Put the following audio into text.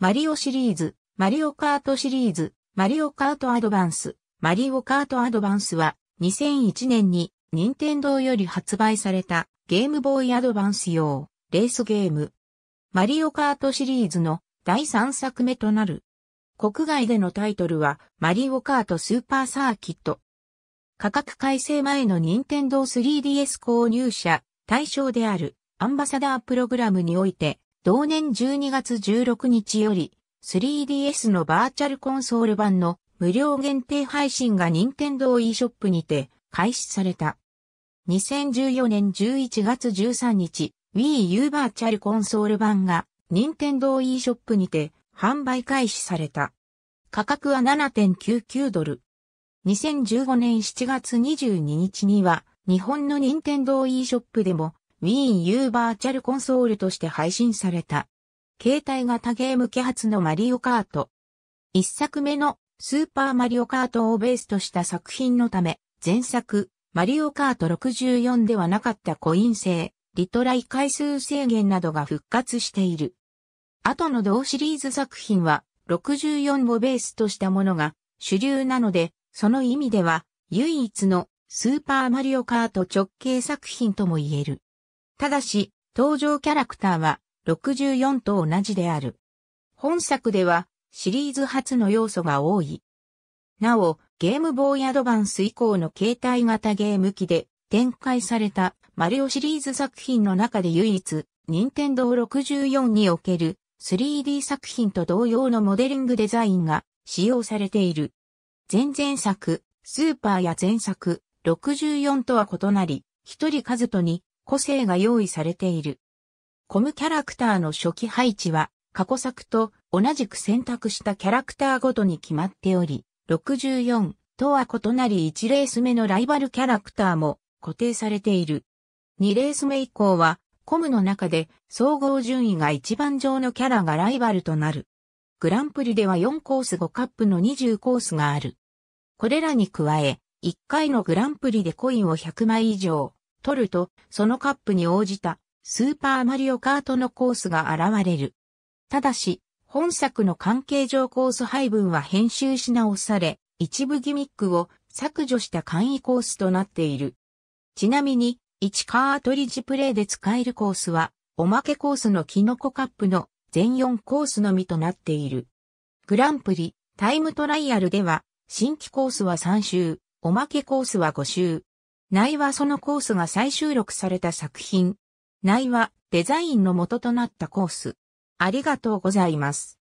マリオシリーズ、マリオカートシリーズ、マリオカートアドバンス、マリオカートアドバンスは2001年に任天堂より発売されたゲームボーイアドバンス用レースゲーム。マリオカートシリーズの第3作目となる。国外でのタイトルはマリオカートスーパーサーキット。価格改正前の任天堂 3DS 購入者対象であるアンバサダープログラムにおいて同年12月16日より 3DS のバーチャルコンソール版の無料限定配信が任天堂 e ショップにて開始された。2014年11月13日、Wii U バーチャルコンソール版が任天堂 e ショップにて販売開始された。価格は7.99ドル。2015年7月22日には日本の任天堂 e ショップでもウィーン・ユーバーチャルコンソールとして配信された。携帯型ゲーム揮発のマリオカート。一作目のスーパーマリオカートをベースとした作品のため、前作、マリオカート64ではなかったコイン製、リトライ回数制限などが復活している。後の同シリーズ作品は64をベースとしたものが主流なので、その意味では唯一のスーパーマリオカート直系作品とも言える。ただし、登場キャラクターは64と同じである。本作ではシリーズ初の要素が多い。なお、ゲームボーイアドバンス以降の携帯型ゲーム機で展開されたマリオシリーズ作品の中で唯一、任天堂64における 3D 作品と同様のモデリングデザインが使用されている。前々作、スーパーや前作、64とは異なり、一人数とに個性が用意されている。コムキャラクターの初期配置は過去作と同じく選択したキャラクターごとに決まっており、64とは異なり1レース目のライバルキャラクターも固定されている。2レース目以降はコムの中で総合順位が一番上のキャラがライバルとなる。グランプリでは4コース5カップの20コースがある。これらに加え、1回のグランプリでコインを100枚以上、取ると、そのカップに応じたスーパーマリオカートのコースが現れる。ただし、本作の関係上コース配分は編集し直され、一部ギミックを削除した簡易コースとなっている。ちなみに、1カートリッジプレイで使えるコースは、おまけコースのキノコカップの全4コースのみとなっている。グランプリ、タイムトライアルでは、新規コースは3周、おまけコースは5周、内はそのコースが再収録された作品。内はデザインの元となったコース。ありがとうございます。